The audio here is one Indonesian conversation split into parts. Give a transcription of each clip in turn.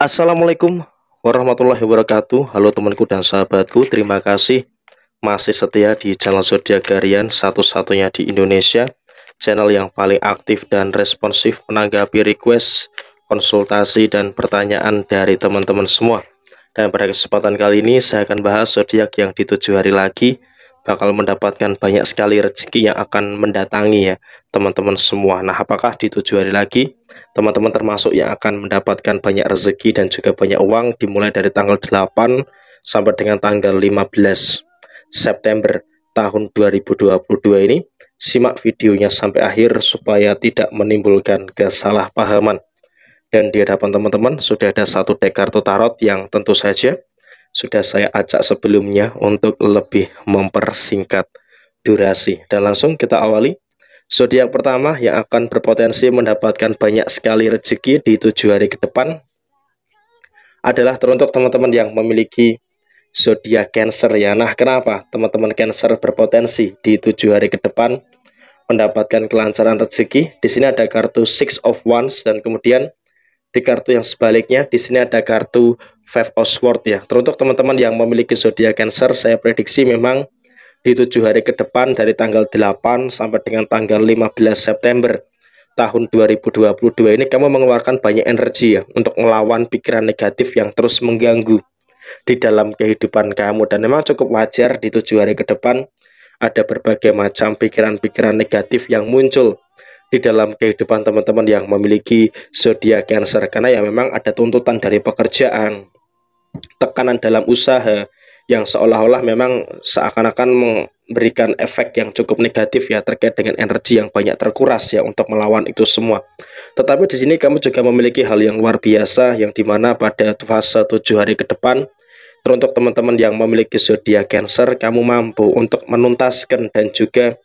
Assalamualaikum warahmatullahi wabarakatuh Halo temanku dan sahabatku Terima kasih masih setia di channel Zodiac Garian Satu-satunya di Indonesia Channel yang paling aktif dan responsif Menanggapi request, konsultasi, dan pertanyaan dari teman-teman semua Dan pada kesempatan kali ini Saya akan bahas zodiak yang di tujuh hari lagi bakal mendapatkan banyak sekali rezeki yang akan mendatangi ya teman-teman semua. Nah, apakah di tujuh hari lagi teman-teman termasuk yang akan mendapatkan banyak rezeki dan juga banyak uang dimulai dari tanggal 8 sampai dengan tanggal 15 September tahun 2022 ini. Simak videonya sampai akhir supaya tidak menimbulkan kesalahpahaman. Dan di hadapan teman-teman sudah ada satu deck kartu tarot yang tentu saja sudah saya acak sebelumnya untuk lebih mempersingkat durasi. Dan langsung kita awali. Zodiak pertama yang akan berpotensi mendapatkan banyak sekali rezeki di tujuh hari ke depan adalah teruntuk teman-teman yang memiliki zodiak Cancer ya. Nah, kenapa teman-teman Cancer berpotensi di tujuh hari ke depan mendapatkan kelancaran rezeki? Di sini ada kartu Six of Wands dan kemudian di kartu yang sebaliknya di sini ada kartu Five of Swords ya. Teruntuk teman-teman yang memiliki zodiak Cancer, saya prediksi memang di tujuh hari ke depan dari tanggal 8 sampai dengan tanggal 15 September tahun 2022 ini kamu mengeluarkan banyak energi ya untuk melawan pikiran negatif yang terus mengganggu di dalam kehidupan kamu dan memang cukup wajar di tujuh hari ke depan ada berbagai macam pikiran-pikiran negatif yang muncul di dalam kehidupan teman-teman yang memiliki zodiak Cancer karena ya memang ada tuntutan dari pekerjaan, tekanan dalam usaha yang seolah-olah memang seakan-akan memberikan efek yang cukup negatif ya terkait dengan energi yang banyak terkuras ya untuk melawan itu semua. Tetapi di sini kamu juga memiliki hal yang luar biasa yang dimana pada fase tujuh hari ke depan teruntuk teman-teman yang memiliki zodiak Cancer kamu mampu untuk menuntaskan dan juga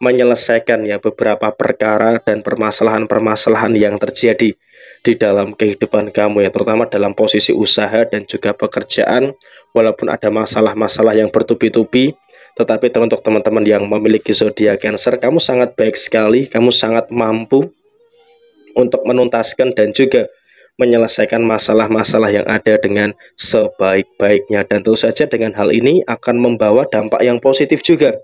menyelesaikan ya beberapa perkara dan permasalahan-permasalahan yang terjadi di dalam kehidupan kamu ya terutama dalam posisi usaha dan juga pekerjaan walaupun ada masalah-masalah yang bertubi-tubi tetapi untuk teman-teman yang memiliki zodiak Cancer kamu sangat baik sekali kamu sangat mampu untuk menuntaskan dan juga menyelesaikan masalah-masalah yang ada dengan sebaik-baiknya dan tentu saja dengan hal ini akan membawa dampak yang positif juga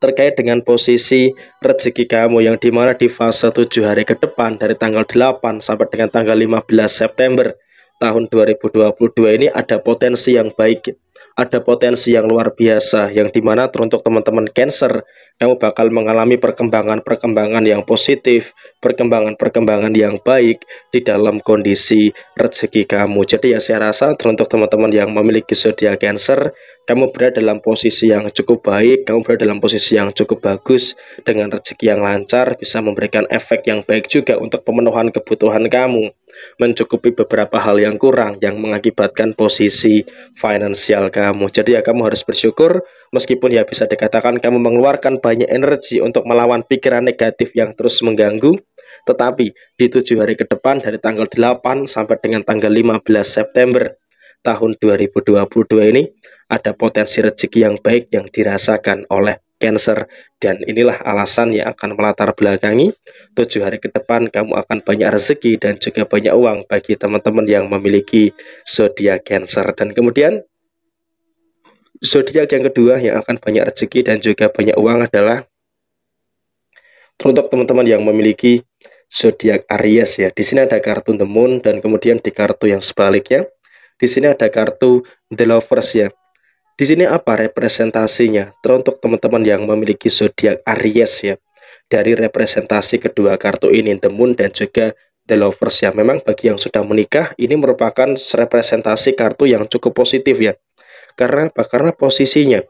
terkait dengan posisi rezeki kamu yang dimana di fase 7 hari ke depan dari tanggal 8 sampai dengan tanggal 15 September tahun 2022 ini ada potensi yang baik ada potensi yang luar biasa yang dimana teruntuk teman-teman cancer kamu bakal mengalami perkembangan-perkembangan yang positif perkembangan-perkembangan yang baik di dalam kondisi rezeki kamu jadi ya saya rasa teruntuk teman-teman yang memiliki zodiak cancer kamu berada dalam posisi yang cukup baik kamu berada dalam posisi yang cukup bagus dengan rezeki yang lancar bisa memberikan efek yang baik juga untuk pemenuhan kebutuhan kamu mencukupi beberapa hal yang kurang yang mengakibatkan posisi finansial kamu. Jadi ya kamu harus bersyukur meskipun ya bisa dikatakan kamu mengeluarkan banyak energi untuk melawan pikiran negatif yang terus mengganggu. Tetapi di tujuh hari ke depan dari tanggal 8 sampai dengan tanggal 15 September tahun 2022 ini ada potensi rezeki yang baik yang dirasakan oleh Cancer dan inilah alasan yang akan melatar belakangi tujuh hari ke depan kamu akan banyak rezeki dan juga banyak uang bagi teman-teman yang memiliki zodiak Cancer dan kemudian zodiak yang kedua yang akan banyak rezeki dan juga banyak uang adalah untuk teman-teman yang memiliki zodiak Aries ya. Di sini ada kartu The Moon dan kemudian di kartu yang sebaliknya di sini ada kartu The Lovers ya. Di sini apa representasinya? Teruntuk teman-teman yang memiliki zodiak Aries ya. Dari representasi kedua kartu ini The Moon dan juga The Lovers ya. Memang bagi yang sudah menikah ini merupakan representasi kartu yang cukup positif ya. Karena apa? Karena posisinya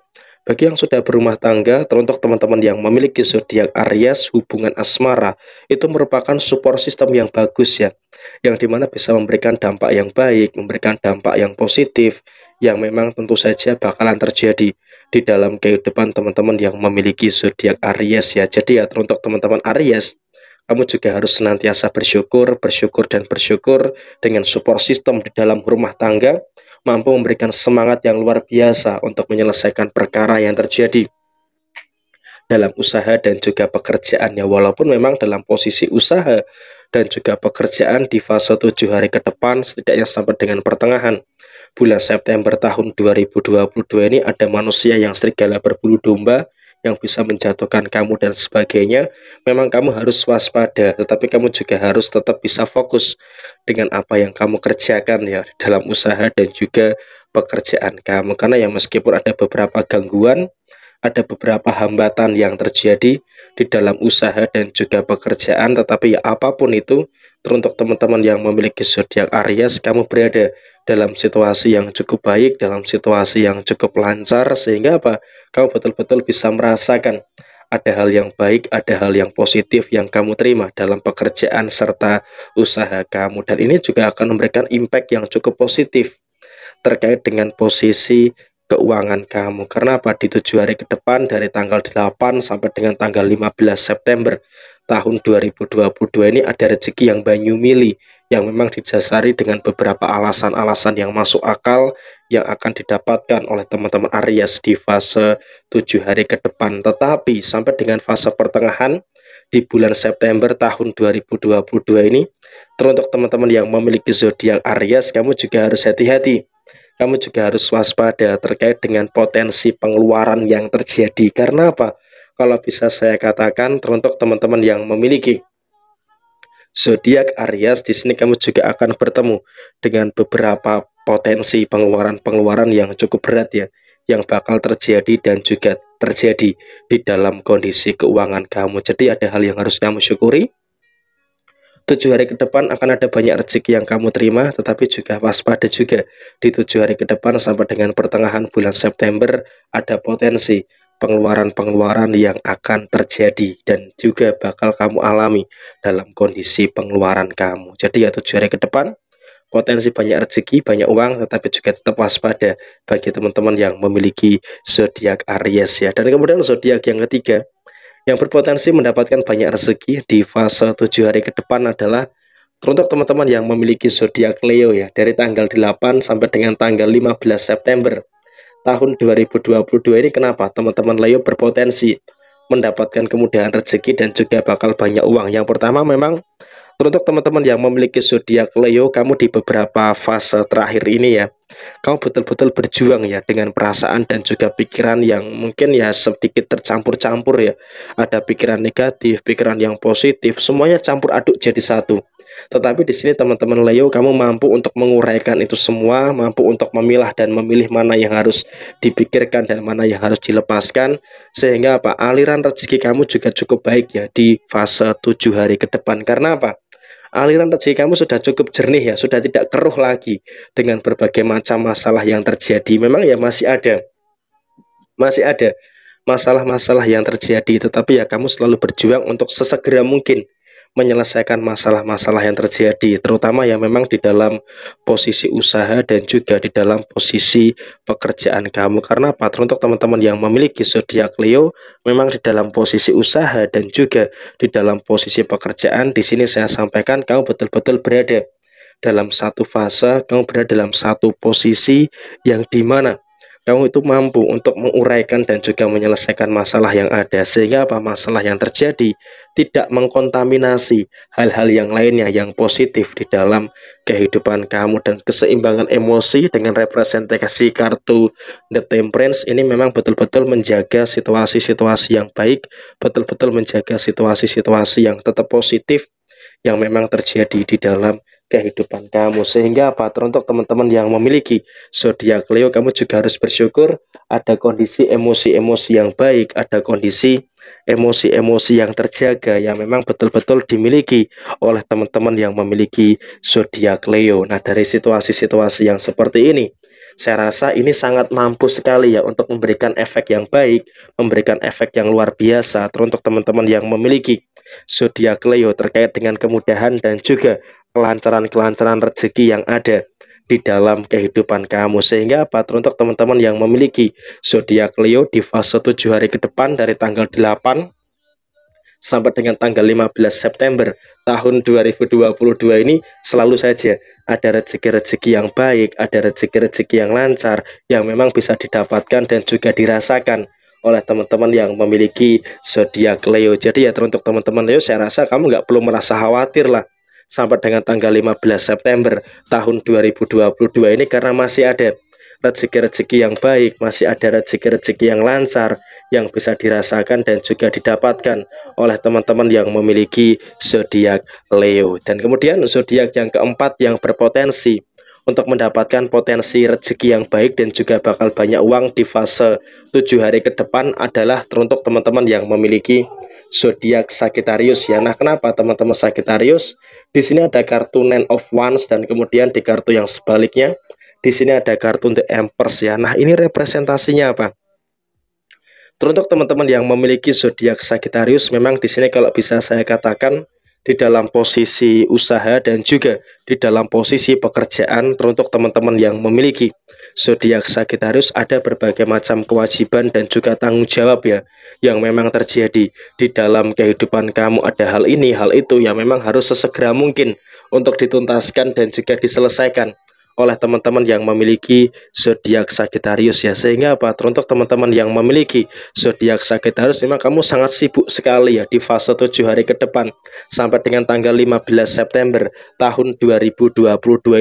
bagi yang sudah berumah tangga, teruntuk teman-teman yang memiliki zodiak Aries, hubungan asmara itu merupakan support system yang bagus ya, yang dimana bisa memberikan dampak yang baik, memberikan dampak yang positif, yang memang tentu saja bakalan terjadi di dalam kehidupan teman-teman yang memiliki zodiak Aries ya. Jadi ya teruntuk teman-teman Aries, kamu juga harus senantiasa bersyukur, bersyukur dan bersyukur dengan support system di dalam rumah tangga mampu memberikan semangat yang luar biasa untuk menyelesaikan perkara yang terjadi dalam usaha dan juga pekerjaannya walaupun memang dalam posisi usaha dan juga pekerjaan di fase 7 hari ke depan setidaknya sampai dengan pertengahan bulan September tahun 2022 ini ada manusia yang serigala berbulu domba yang bisa menjatuhkan kamu dan sebagainya, memang kamu harus waspada, tetapi kamu juga harus tetap bisa fokus dengan apa yang kamu kerjakan ya dalam usaha dan juga pekerjaan kamu. Karena ya meskipun ada beberapa gangguan, ada beberapa hambatan yang terjadi di dalam usaha dan juga pekerjaan tetapi ya apapun itu teruntuk teman-teman yang memiliki zodiak Aries kamu berada dalam situasi yang cukup baik, dalam situasi yang cukup lancar, sehingga apa? Kamu betul-betul bisa merasakan ada hal yang baik, ada hal yang positif yang kamu terima dalam pekerjaan serta usaha kamu. Dan ini juga akan memberikan impact yang cukup positif terkait dengan posisi keuangan kamu. Karena apa? Di tujuh hari ke depan dari tanggal 8 sampai dengan tanggal 15 September tahun 2022 ini ada rezeki yang banyu mili yang memang didasari dengan beberapa alasan-alasan yang masuk akal yang akan didapatkan oleh teman-teman Aries di fase 7 hari ke depan. Tetapi sampai dengan fase pertengahan di bulan September tahun 2022 ini teruntuk teman-teman yang memiliki zodiak Aries kamu juga harus hati-hati. Kamu juga harus waspada terkait dengan potensi pengeluaran yang terjadi. Karena apa? kalau bisa saya katakan teruntuk teman-teman yang memiliki zodiak Aries di sini kamu juga akan bertemu dengan beberapa potensi pengeluaran-pengeluaran yang cukup berat ya yang bakal terjadi dan juga terjadi di dalam kondisi keuangan kamu. Jadi ada hal yang harus kamu syukuri. Tujuh hari ke depan akan ada banyak rezeki yang kamu terima, tetapi juga waspada juga. Di tujuh hari ke depan sampai dengan pertengahan bulan September ada potensi pengeluaran-pengeluaran yang akan terjadi dan juga bakal kamu alami dalam kondisi pengeluaran kamu. Jadi ya hari ke depan potensi banyak rezeki, banyak uang, tetapi juga tetap waspada bagi teman-teman yang memiliki zodiak Aries ya. Dan kemudian zodiak yang ketiga yang berpotensi mendapatkan banyak rezeki di fase tujuh hari ke depan adalah untuk teman-teman yang memiliki zodiak Leo ya dari tanggal 8 sampai dengan tanggal 15 September tahun 2022 ini kenapa teman-teman Leo berpotensi mendapatkan kemudahan rezeki dan juga bakal banyak uang. Yang pertama memang untuk teman-teman yang memiliki zodiak Leo, kamu di beberapa fase terakhir ini ya, kamu betul-betul berjuang ya dengan perasaan dan juga pikiran yang mungkin ya sedikit tercampur-campur ya. Ada pikiran negatif, pikiran yang positif, semuanya campur aduk jadi satu. Tetapi di sini teman-teman Leo kamu mampu untuk menguraikan itu semua, mampu untuk memilah dan memilih mana yang harus dipikirkan dan mana yang harus dilepaskan sehingga apa? aliran rezeki kamu juga cukup baik ya di fase tujuh hari ke depan. Karena apa? aliran rezeki kamu sudah cukup jernih ya, sudah tidak keruh lagi dengan berbagai macam masalah yang terjadi. Memang ya masih ada. Masih ada masalah-masalah yang terjadi, tetapi ya kamu selalu berjuang untuk sesegera mungkin menyelesaikan masalah-masalah yang terjadi, terutama yang memang di dalam posisi usaha dan juga di dalam posisi pekerjaan kamu. Karena apa? Untuk teman-teman yang memiliki zodiak Leo, memang di dalam posisi usaha dan juga di dalam posisi pekerjaan, di sini saya sampaikan kamu betul-betul berada dalam satu fase, kamu berada dalam satu posisi yang dimana kamu itu mampu untuk menguraikan dan juga menyelesaikan masalah yang ada sehingga apa masalah yang terjadi tidak mengkontaminasi hal-hal yang lainnya yang positif di dalam kehidupan kamu dan keseimbangan emosi dengan representasi kartu The Temperance ini memang betul-betul menjaga situasi-situasi yang baik betul-betul menjaga situasi-situasi yang tetap positif yang memang terjadi di dalam kehidupan kamu. Sehingga apa? Teruntuk teman-teman yang memiliki zodiak Leo, kamu juga harus bersyukur ada kondisi emosi-emosi yang baik, ada kondisi emosi-emosi yang terjaga yang memang betul-betul dimiliki oleh teman-teman yang memiliki zodiak Leo. Nah, dari situasi-situasi yang seperti ini, saya rasa ini sangat mampu sekali ya untuk memberikan efek yang baik, memberikan efek yang luar biasa teruntuk teman-teman yang memiliki zodiak Leo terkait dengan kemudahan dan juga kelancaran-kelancaran rezeki yang ada di dalam kehidupan kamu sehingga apa teruntuk teman-teman yang memiliki zodiak Leo di fase 7 hari ke depan dari tanggal 8 sampai dengan tanggal 15 September tahun 2022 ini selalu saja ada rezeki-rezeki yang baik, ada rezeki-rezeki yang lancar yang memang bisa didapatkan dan juga dirasakan oleh teman-teman yang memiliki zodiak Leo. Jadi ya teruntuk teman-teman Leo saya rasa kamu nggak perlu merasa khawatir lah sampai dengan tanggal 15 September tahun 2022 ini karena masih ada rezeki-rezeki yang baik, masih ada rezeki-rezeki yang lancar yang bisa dirasakan dan juga didapatkan oleh teman-teman yang memiliki zodiak Leo. Dan kemudian zodiak yang keempat yang berpotensi untuk mendapatkan potensi rezeki yang baik dan juga bakal banyak uang di fase tujuh hari ke depan adalah teruntuk teman-teman yang memiliki zodiak Sagittarius ya. Nah, kenapa teman-teman Sagittarius? Di sini ada kartu Nine of Wands dan kemudian di kartu yang sebaliknya di sini ada kartu The Empress ya. Nah, ini representasinya apa? Teruntuk teman-teman yang memiliki zodiak Sagittarius memang di sini kalau bisa saya katakan di dalam posisi usaha dan juga di dalam posisi pekerjaan teruntuk teman-teman yang memiliki zodiak Sagittarius ada berbagai macam kewajiban dan juga tanggung jawab ya yang memang terjadi di dalam kehidupan kamu ada hal ini hal itu yang memang harus sesegera mungkin untuk dituntaskan dan juga diselesaikan oleh teman-teman yang memiliki zodiak Sagittarius ya. Sehingga apa? Untuk teman-teman yang memiliki zodiak Sagittarius memang kamu sangat sibuk sekali ya di fase 7 hari ke depan sampai dengan tanggal 15 September tahun 2022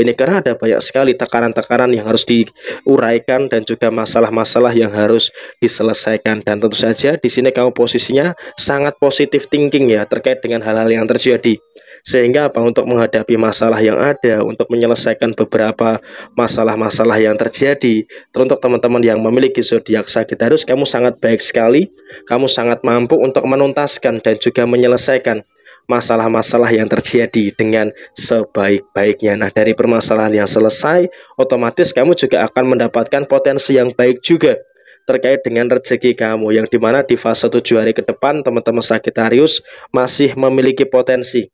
ini karena ada banyak sekali tekanan-tekanan yang harus diuraikan dan juga masalah-masalah yang harus diselesaikan dan tentu saja di sini kamu posisinya sangat positif thinking ya terkait dengan hal-hal yang terjadi. Sehingga apa untuk menghadapi masalah yang ada, untuk menyelesaikan beberapa masalah-masalah yang terjadi, teruntuk teman-teman yang memiliki zodiak Sagittarius, kamu sangat baik sekali, kamu sangat mampu untuk menuntaskan dan juga menyelesaikan masalah-masalah yang terjadi dengan sebaik-baiknya. Nah, dari permasalahan yang selesai, otomatis kamu juga akan mendapatkan potensi yang baik juga terkait dengan rezeki kamu yang dimana di fase 7 hari ke depan teman-teman Sagittarius masih memiliki potensi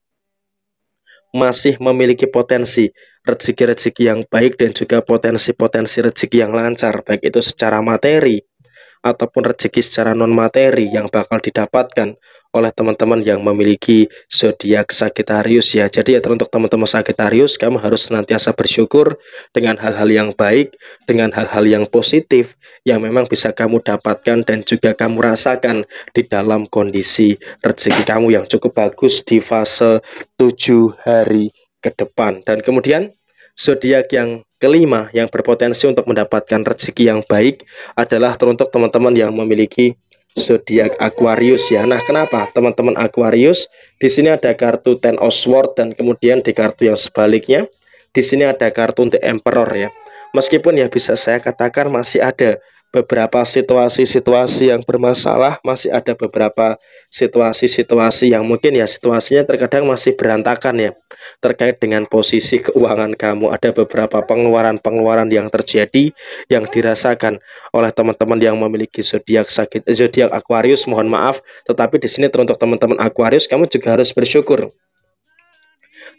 masih memiliki potensi rezeki-rezeki yang baik dan juga potensi-potensi rezeki yang lancar, baik itu secara materi ataupun rezeki secara non materi yang bakal didapatkan oleh teman-teman yang memiliki zodiak Sagittarius ya. Jadi ya untuk teman-teman Sagittarius kamu harus senantiasa bersyukur dengan hal-hal yang baik, dengan hal-hal yang positif yang memang bisa kamu dapatkan dan juga kamu rasakan di dalam kondisi rezeki kamu yang cukup bagus di fase 7 hari ke depan. Dan kemudian zodiak yang kelima yang berpotensi untuk mendapatkan rezeki yang baik adalah teruntuk teman-teman yang memiliki zodiak Aquarius ya. Nah, kenapa teman-teman Aquarius? Di sini ada kartu Ten of Swords dan kemudian di kartu yang sebaliknya di sini ada kartu The Emperor ya. Meskipun ya bisa saya katakan masih ada beberapa situasi-situasi yang bermasalah, masih ada beberapa situasi-situasi yang mungkin ya situasinya terkadang masih berantakan ya terkait dengan posisi keuangan kamu. Ada beberapa pengeluaran-pengeluaran yang terjadi yang dirasakan oleh teman-teman yang memiliki zodiak sakit zodiak Aquarius, mohon maaf, tetapi di sini teruntuk teman-teman Aquarius kamu juga harus bersyukur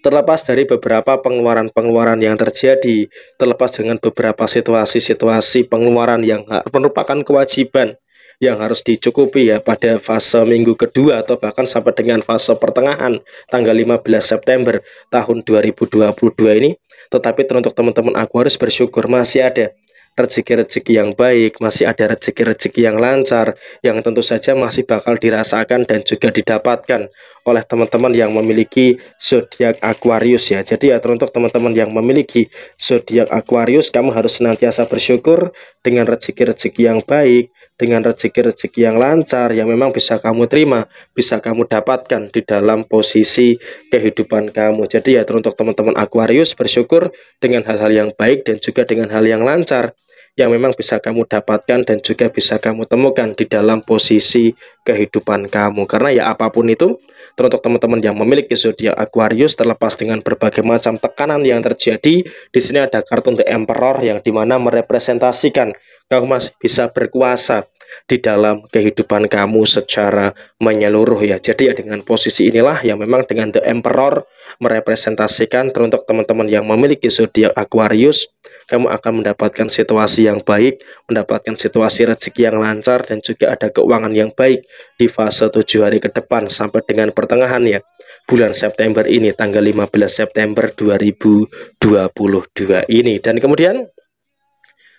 terlepas dari beberapa pengeluaran-pengeluaran yang terjadi, terlepas dengan beberapa situasi-situasi pengeluaran yang merupakan kewajiban yang harus dicukupi ya pada fase minggu kedua atau bahkan sampai dengan fase pertengahan tanggal 15 September tahun 2022 ini. Tetapi untuk teman-teman aku harus bersyukur masih ada rezeki-rezeki yang baik, masih ada rezeki-rezeki yang lancar, yang tentu saja masih bakal dirasakan dan juga didapatkan oleh teman-teman yang memiliki zodiak Aquarius ya. Jadi ya untuk teman-teman yang memiliki zodiak Aquarius, kamu harus senantiasa bersyukur dengan rezeki-rezeki yang baik, dengan rezeki-rezeki yang lancar yang memang bisa kamu terima, bisa kamu dapatkan di dalam posisi kehidupan kamu. Jadi ya teruntuk teman-teman Aquarius bersyukur dengan hal-hal yang baik dan juga dengan hal yang lancar yang memang bisa kamu dapatkan dan juga bisa kamu temukan di dalam posisi kehidupan kamu karena ya apapun itu teruntuk teman-teman yang memiliki zodiak Aquarius terlepas dengan berbagai macam tekanan yang terjadi di sini ada kartu The Emperor yang dimana merepresentasikan kamu masih bisa berkuasa di dalam kehidupan kamu secara menyeluruh ya jadi ya dengan posisi inilah yang memang dengan The Emperor merepresentasikan teruntuk teman-teman yang memiliki zodiak Aquarius kamu akan mendapatkan situasi yang baik mendapatkan situasi rezeki yang lancar dan juga ada keuangan yang baik di fase tujuh hari ke depan sampai dengan pertengahan ya bulan September ini tanggal 15 September 2022 ini dan kemudian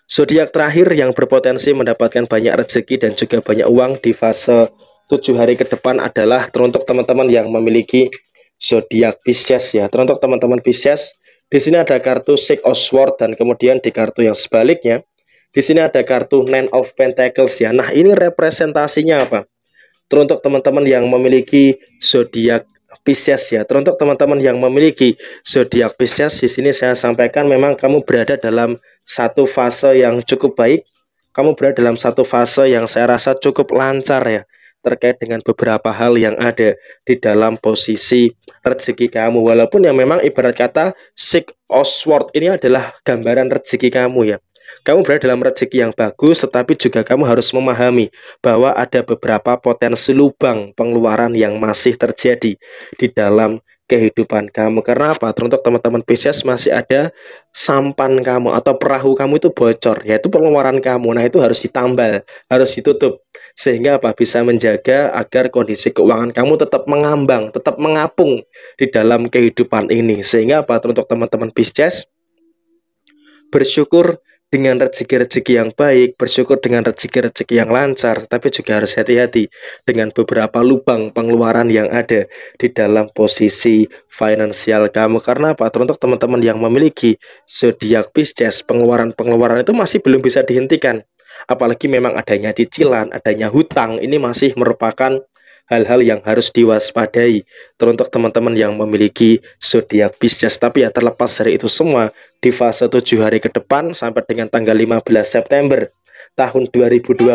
zodiak terakhir yang berpotensi mendapatkan banyak rezeki dan juga banyak uang di fase tujuh hari ke depan adalah teruntuk teman-teman yang memiliki zodiak Pisces ya. Teruntuk teman-teman Pisces, di sini ada kartu Six of Swords dan kemudian di kartu yang sebaliknya di sini ada kartu Nine of Pentacles ya. Nah, ini representasinya apa? Teruntuk teman-teman yang memiliki zodiak Pisces ya. Teruntuk teman-teman yang memiliki zodiak Pisces di sini saya sampaikan memang kamu berada dalam satu fase yang cukup baik. Kamu berada dalam satu fase yang saya rasa cukup lancar ya terkait dengan beberapa hal yang ada di dalam posisi rezeki kamu. Walaupun yang memang ibarat kata sick Oswald ini adalah gambaran rezeki kamu ya. Kamu berada dalam rezeki yang bagus, tetapi juga kamu harus memahami bahwa ada beberapa potensi lubang pengeluaran yang masih terjadi di dalam kehidupan kamu. Karena apa? Teruntuk teman-teman Pisces masih ada sampan kamu atau perahu kamu itu bocor, yaitu pengeluaran kamu. Nah, itu harus ditambal, harus ditutup. Sehingga apa? Bisa menjaga agar kondisi keuangan kamu tetap mengambang, tetap mengapung di dalam kehidupan ini. Sehingga apa? Teruntuk teman-teman Pisces bersyukur dengan rezeki-rezeki yang baik, bersyukur dengan rezeki-rezeki yang lancar, tapi juga harus hati-hati dengan beberapa lubang pengeluaran yang ada di dalam posisi finansial kamu. Karena apa? Untuk teman-teman yang memiliki zodiak Pisces, pengeluaran-pengeluaran itu masih belum bisa dihentikan. Apalagi memang adanya cicilan, adanya hutang, ini masih merupakan hal-hal yang harus diwaspadai teruntuk teman-teman yang memiliki zodiak Pisces tapi ya terlepas dari itu semua di fase 7 hari ke depan sampai dengan tanggal 15 September tahun 2022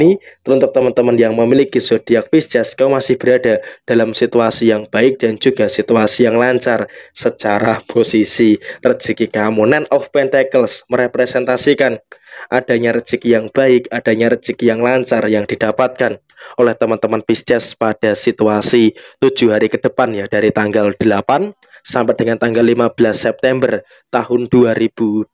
ini untuk teman-teman yang memiliki zodiak Pisces kau masih berada dalam situasi yang baik dan juga situasi yang lancar secara posisi rezeki kamu Nine of Pentacles merepresentasikan adanya rezeki yang baik adanya rezeki yang lancar yang didapatkan oleh teman-teman Pisces pada situasi tujuh hari ke depan ya dari tanggal 8 sampai dengan tanggal 15 September tahun 2022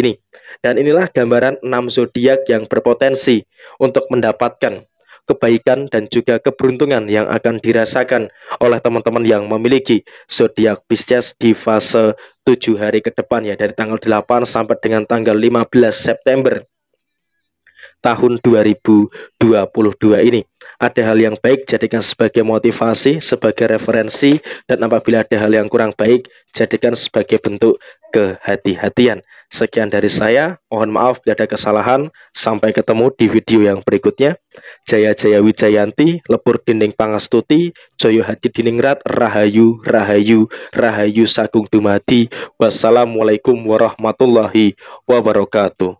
ini. Dan inilah gambaran 6 zodiak yang berpotensi untuk mendapatkan kebaikan dan juga keberuntungan yang akan dirasakan oleh teman-teman yang memiliki zodiak Pisces di fase 7 hari ke depan ya dari tanggal 8 sampai dengan tanggal 15 September tahun 2022 ini. Ada hal yang baik jadikan sebagai motivasi, sebagai referensi dan apabila ada hal yang kurang baik jadikan sebagai bentuk kehati-hatian. Sekian dari saya. Mohon maaf bila ada kesalahan. Sampai ketemu di video yang berikutnya. Jaya Jaya Wijayanti, Lebur Dinding Pangastuti, Joyo Hadi Diningrat, Rahayu, Rahayu, Rahayu Sagung Dumadi. Wassalamualaikum warahmatullahi wabarakatuh.